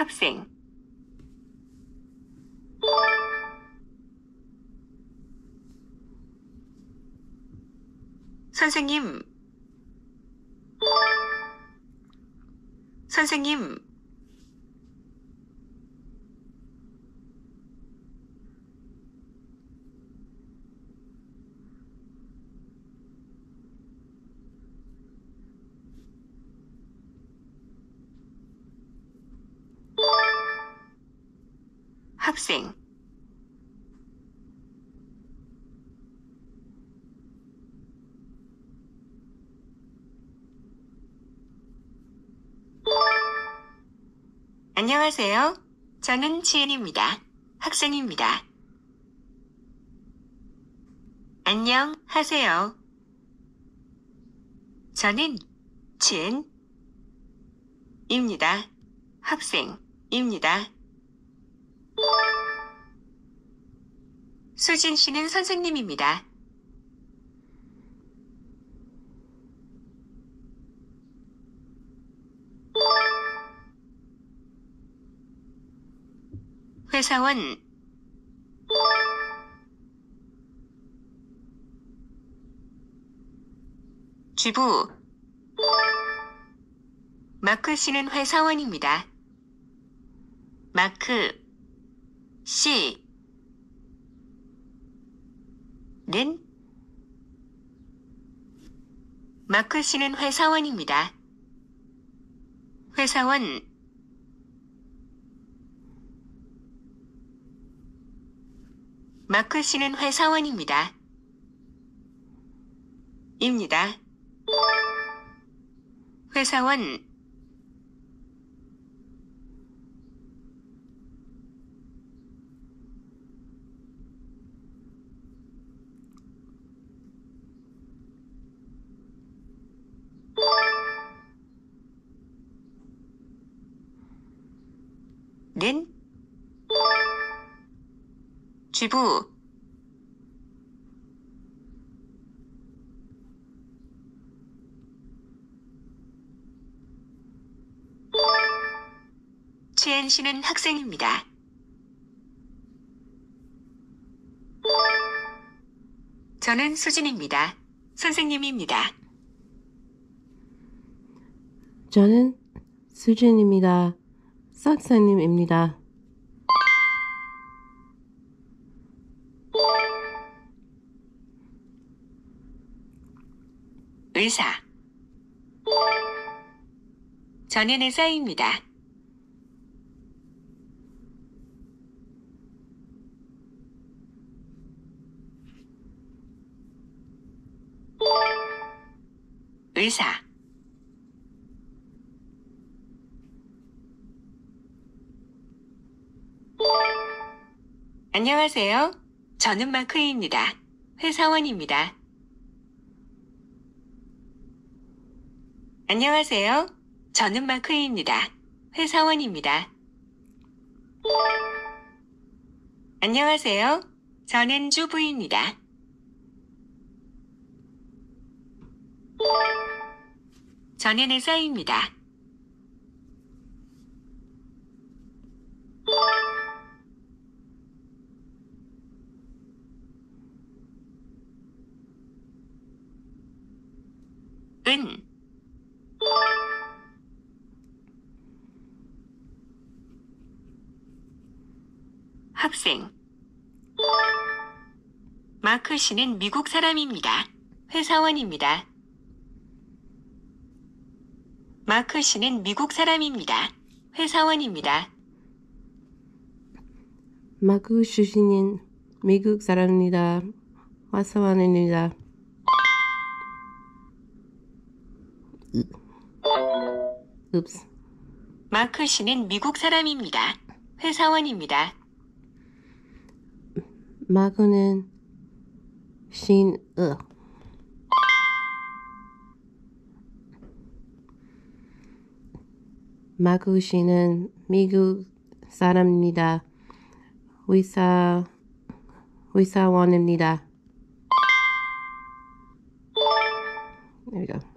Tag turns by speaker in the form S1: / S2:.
S1: 학생
S2: 선생님 선생님 학생 안녕하세요. 저는 지은입니다. 학생입니다. 안녕 하세요. 저는 지은입니다. 학생입니다. 수진 씨는 선생님입니다. 회사원 주부 마크 씨는 회사원입니다. 마크 씨는 마크 씨는 회사원입니다. 회사원 마크 씨는 회사원입니다. 입니다. 회사원
S1: 는 주부
S2: 최은 씨는 학생입니다. 저는 수진입니다. 선생님입니다.
S3: 저는 수진입니다. 수학님입니다
S2: 의사 전인 의사입니다. 의사 안녕하세요. 저는 마크입니다. 회사원입니다. 안녕하세요. 저는 마크입니다. 회사원입니다. 안녕하세요. 저는 주부입니다. 저는 의사입니다. 답은 학생 마크 씨는 미국 사람입니다. 회사원입니다. 마크 씨는 미국 사람입니다. 회사원입니다.
S3: 마크 출신인 미국 사람입니다. 회사원입니다. o o
S2: 마크 씨는 미국 사람입니다. 회사원입니다.
S3: 마크는 신, 으. 마크 씨는 미국 사람입니다. 의사, 의사원입니다. There we go.